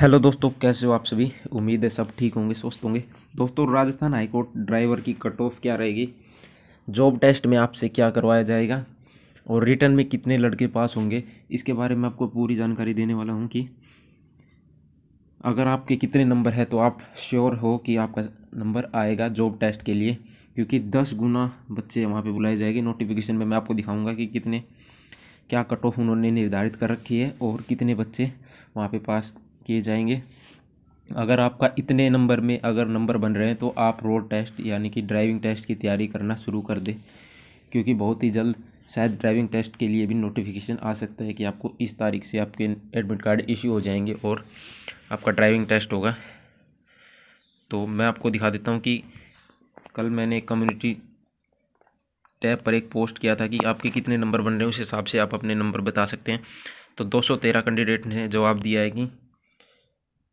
hello दोस्तों कैसे हो आप सभी उम्मीद है सब ठीक होंगे स्वस्थ होंगे दोस्तों राजस्थान हाईकोर्ट ड्राइवर की कट ऑफ क्या रहेगी जॉब टेस्ट में आपसे क्या करवाया जाएगा और रिटर्न में कितने लड़के पास होंगे इसके बारे में आपको पूरी जानकारी देने वाला हूं कि अगर आपके कितने नंबर है तो आप श्योर हो कि आपका नंबर आएगा जॉब टेस्ट के लिए क्योंकि दस गुना बच्चे वहाँ पर बुलाए जाएंगे नोटिफिकेशन में मैं आपको दिखाऊँगा कि कितने क्या कट ऑफ उन्होंने निर्धारित कर रखी है और कितने बच्चे वहाँ पर पास किए जाएंगे अगर आपका इतने नंबर में अगर नंबर बन रहे हैं तो आप रोड टेस्ट यानी कि ड्राइविंग टेस्ट की तैयारी करना शुरू कर दें क्योंकि बहुत ही जल्द शायद ड्राइविंग टेस्ट के लिए भी नोटिफिकेशन आ सकता है कि आपको इस तारीख से आपके एडमिट कार्ड इश्यू हो जाएंगे और आपका ड्राइविंग टेस्ट होगा तो मैं आपको दिखा देता हूँ कि कल मैंने कम्युनिटी टैब पर एक पोस्ट किया था कि आपके कितने नंबर बन रहे हैं उस हिसाब से आप अपने नंबर बता सकते हैं तो 213 कैंडिडेट ने जवाब दिया है कि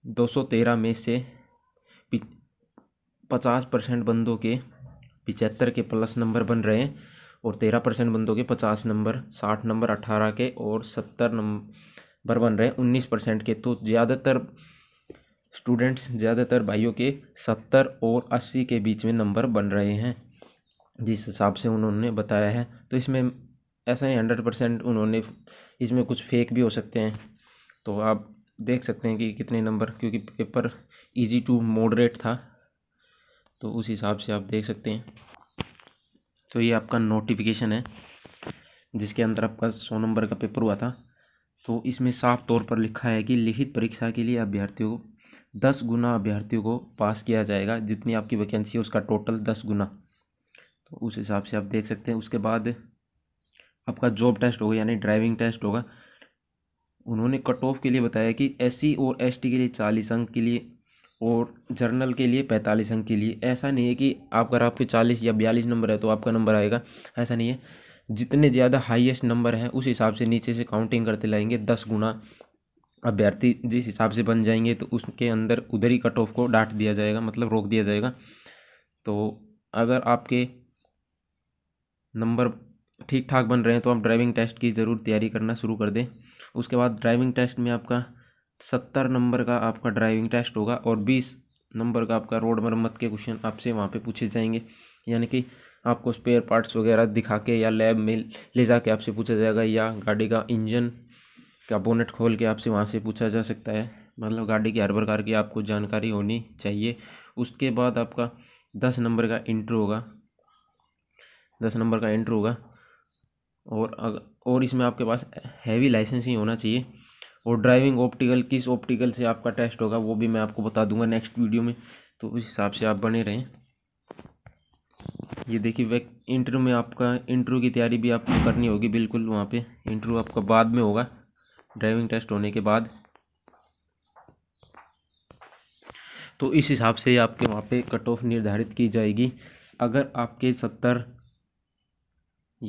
213 में से पचास परसेंट बंदों के पिचहत्तर के प्लस नंबर बन रहे हैं और तेरह परसेंट बंदों के पचास नंबर साठ नंबर 18 के और सत्तर नंबर बन रहे हैं उन्नीस परसेंट के तो ज़्यादातर स्टूडेंट्स ज़्यादातर भाइयों के सत्तर और अस्सी के बीच में नंबर बन रहे हैं जिस हिसाब से उन्होंने बताया है तो इसमें ऐसा ही हंड्रेड परसेंट उन्होंने इसमें कुछ फेक भी हो सकते हैं तो आप देख सकते हैं कि कितने नंबर क्योंकि पेपर इजी टू मॉडरेट था तो उस हिसाब से आप देख सकते हैं तो ये आपका नोटिफिकेशन है जिसके अंदर आपका सौ नंबर का पेपर हुआ था तो इसमें साफ तौर पर लिखा है कि लिखित परीक्षा के लिए अभ्यर्थियों को दस गुना अभ्यर्थियों को पास किया जाएगा जितनी आपकी वैकेंसी है उसका टोटल दस गुना तो उस हिसाब से आप देख सकते हैं उसके बाद आपका जॉब टेस्ट होगा यानी ड्राइविंग टेस्ट होगा उन्होंने कट ऑफ के लिए बताया कि एस और एस के लिए चालीस अंक के लिए और जर्नल के लिए पैंतालीस अंक के लिए ऐसा नहीं है कि आप अगर आपके चालीस या बयालीस नंबर है तो आपका नंबर आएगा ऐसा नहीं है जितने ज़्यादा हाईएस्ट नंबर हैं उस हिसाब से नीचे से काउंटिंग करते लाएंगे दस गुना अभ्यर्थी जिस हिसाब से बन जाएंगे तो उसके अंदर उधर ही कट ऑफ को डांट दिया जाएगा मतलब रोक दिया जाएगा तो अगर आपके नंबर ठीक ठाक बन रहे हैं तो आप ड्राइविंग टेस्ट की ज़रूर तैयारी करना शुरू कर दें उसके बाद ड्राइविंग टेस्ट में आपका सत्तर नंबर का आपका ड्राइविंग टेस्ट होगा और बीस नंबर का आपका रोड मरम्मत के क्वेश्चन आपसे वहाँ पे पूछे जाएंगे यानी कि आपको स्पेयर पार्ट्स वगैरह दिखा के या लैब में ले जाके आपसे पूछा जाएगा या गाड़ी का इंजन का बोनेट खोल के आपसे वहाँ से पूछा जा सकता है मतलब गाड़ी की हर प्रकार की आपको जानकारी होनी चाहिए उसके बाद आपका दस नंबर का इंटर होगा दस नंबर का इंटर होगा और और इसमें आपके पास हैवी लाइसेंस ही होना चाहिए और ड्राइविंग ऑप्टिकल किस ऑप्टिकल से आपका टेस्ट होगा वो भी मैं आपको बता दूंगा नेक्स्ट वीडियो में तो उस हिसाब से आप बने रहें ये देखिए वैक इंटरव्यू में आपका इंटरव्यू की तैयारी भी आपको करनी होगी बिल्कुल वहाँ पे इंटरव्यू आपका बाद में होगा ड्राइविंग टेस्ट होने के बाद तो इस हिसाब से आपके वहाँ पे कट ऑफ निर्धारित की जाएगी अगर आपके सत्तर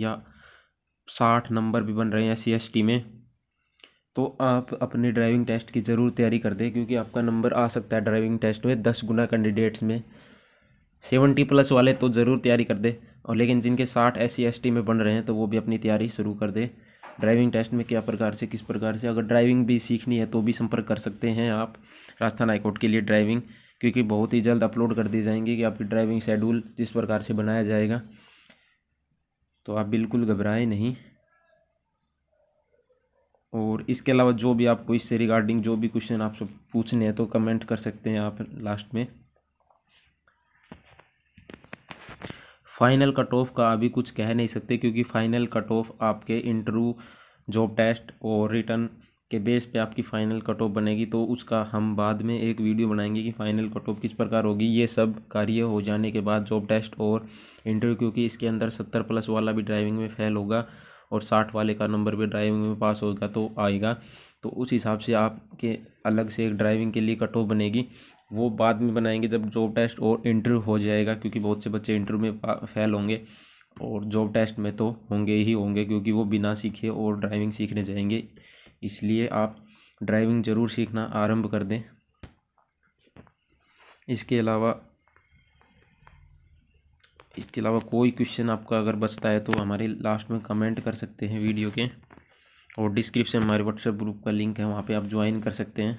या साठ नंबर भी बन रहे हैं सी एस टी में तो आप अपने ड्राइविंग टेस्ट की ज़रूर तैयारी कर दें क्योंकि आपका नंबर आ सकता है ड्राइविंग टेस्ट में दस गुना कैंडिडेट्स में सेवेंटी प्लस वाले तो ज़रूर तैयारी कर दे और लेकिन जिनके साठ एस सी में बन रहे हैं तो वो भी अपनी तैयारी शुरू कर दे ड्राइविंग टेस्ट में क्या प्रकार से किस प्रकार से अगर ड्राइविंग भी सीखनी है तो भी संपर्क कर सकते हैं आप राजस्थान हाईकोर्ट के लिए ड्राइविंग क्योंकि बहुत ही जल्द अपलोड कर दी जाएंगी कि आपकी ड्राइविंग शेड्यूल जिस प्रकार से बनाया जाएगा तो आप बिल्कुल घबराएं नहीं और इसके अलावा जो भी आपको इससे रिगार्डिंग जो भी क्वेश्चन आपसे पूछने हैं तो कमेंट कर सकते हैं आप लास्ट में फाइनल कट ऑफ का अभी कुछ कह नहीं सकते क्योंकि फाइनल कट ऑफ आपके इंटरव्यू जॉब टेस्ट और रिटर्न के बेस पे आपकी फ़ाइनल कट ऑफ बनेगी तो उसका हम बाद में एक वीडियो बनाएंगे कि फ़ाइनल कट ऑफ किस प्रकार होगी ये सब कार्य हो जाने के बाद जॉब टेस्ट और इंटरव्यू क्योंकि इसके अंदर सत्तर प्लस वाला भी ड्राइविंग में फेल होगा और साठ वाले का नंबर भी ड्राइविंग में पास होगा तो आएगा तो उस हिसाब से आपके अलग से एक ड्राइविंग के लिए कट ऑफ बनेगी वो बाद में बनाएंगे जब जॉब टेस्ट और इंटरव्यू हो जाएगा क्योंकि बहुत से बच्चे इंटरव्यू में फेल होंगे और जॉब टेस्ट में तो होंगे ही होंगे क्योंकि वो बिना सीखे और ड्राइविंग सीखने जाएंगे इसलिए आप ड्राइविंग ज़रूर सीखना आरंभ कर दें इसके अलावा इसके अलावा कोई क्वेश्चन आपका अगर बचता है तो हमारे लास्ट में कमेंट कर सकते हैं वीडियो के और डिस्क्रिप्शन हमारे व्हाट्सएप ग्रुप का लिंक है वहाँ पे आप ज्वाइन कर सकते हैं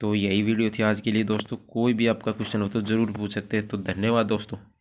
तो यही वीडियो थी आज के लिए दोस्तों कोई भी आपका क्वेश्चन हो तो ज़रूर पूछ सकते हैं तो धन्यवाद दोस्तों